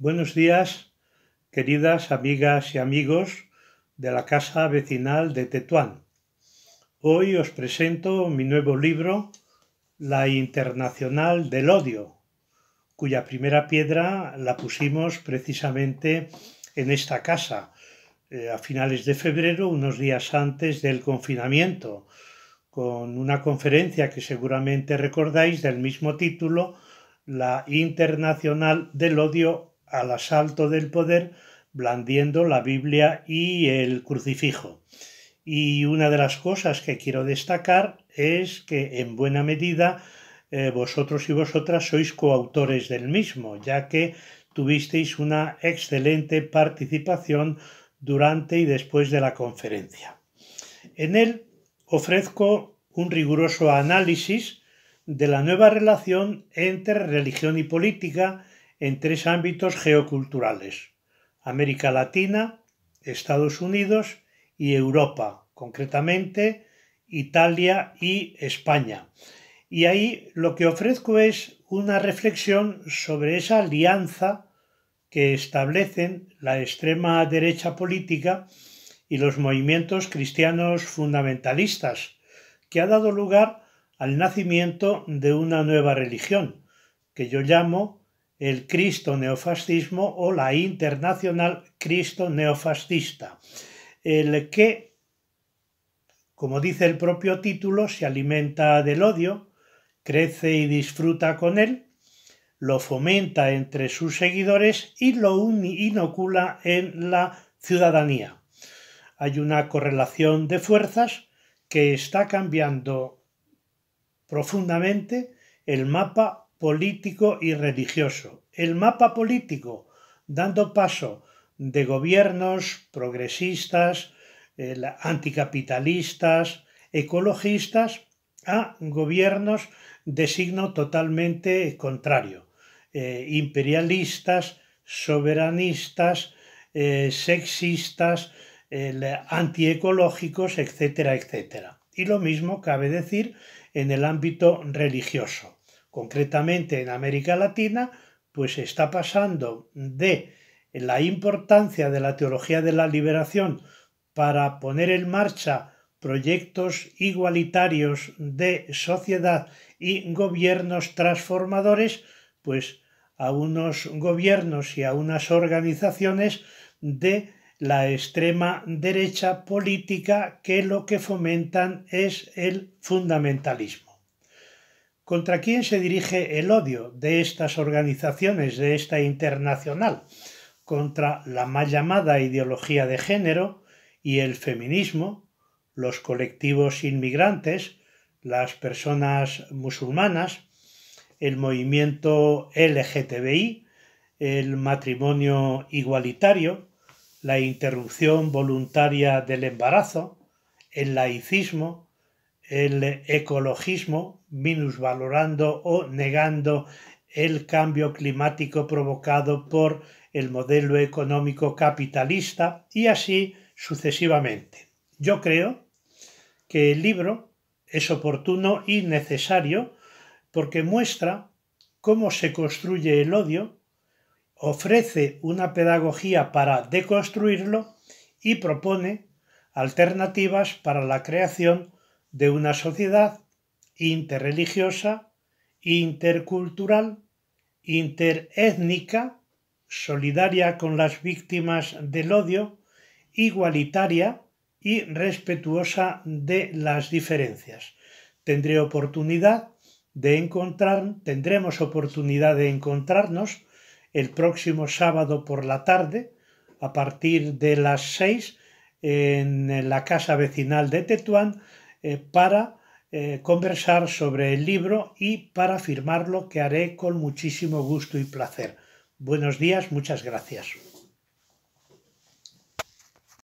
Buenos días, queridas amigas y amigos de la Casa Vecinal de Tetuán. Hoy os presento mi nuevo libro, La Internacional del Odio, cuya primera piedra la pusimos precisamente en esta casa, eh, a finales de febrero, unos días antes del confinamiento, con una conferencia que seguramente recordáis del mismo título, La Internacional del Odio al asalto del poder blandiendo la Biblia y el crucifijo. Y una de las cosas que quiero destacar es que en buena medida eh, vosotros y vosotras sois coautores del mismo, ya que tuvisteis una excelente participación durante y después de la conferencia. En él ofrezco un riguroso análisis de la nueva relación entre religión y política en tres ámbitos geoculturales, América Latina, Estados Unidos y Europa, concretamente Italia y España. Y ahí lo que ofrezco es una reflexión sobre esa alianza que establecen la extrema derecha política y los movimientos cristianos fundamentalistas, que ha dado lugar al nacimiento de una nueva religión, que yo llamo el Cristo neofascismo o la Internacional Cristo neofascista, el que, como dice el propio título, se alimenta del odio, crece y disfruta con él, lo fomenta entre sus seguidores y lo inocula en la ciudadanía. Hay una correlación de fuerzas que está cambiando profundamente el mapa político y religioso. El mapa político, dando paso de gobiernos progresistas, eh, anticapitalistas, ecologistas, a gobiernos de signo totalmente contrario, eh, imperialistas, soberanistas, eh, sexistas, antiecológicos, etcétera, etcétera. Y lo mismo cabe decir en el ámbito religioso concretamente en América Latina, pues está pasando de la importancia de la teología de la liberación para poner en marcha proyectos igualitarios de sociedad y gobiernos transformadores, pues a unos gobiernos y a unas organizaciones de la extrema derecha política que lo que fomentan es el fundamentalismo. ¿Contra quién se dirige el odio de estas organizaciones, de esta internacional? Contra la mal llamada ideología de género y el feminismo, los colectivos inmigrantes, las personas musulmanas, el movimiento LGTBI, el matrimonio igualitario, la interrupción voluntaria del embarazo, el laicismo, el ecologismo, minusvalorando o negando el cambio climático provocado por el modelo económico capitalista y así sucesivamente. Yo creo que el libro es oportuno y necesario porque muestra cómo se construye el odio, ofrece una pedagogía para deconstruirlo y propone alternativas para la creación de una sociedad interreligiosa, intercultural, interétnica, solidaria con las víctimas del odio, igualitaria y respetuosa de las diferencias. Tendré oportunidad de encontrar, tendremos oportunidad de encontrarnos el próximo sábado por la tarde a partir de las seis en la casa vecinal de Tetuán eh, para eh, conversar sobre el libro y para firmarlo que haré con muchísimo gusto y placer. Buenos días, muchas gracias.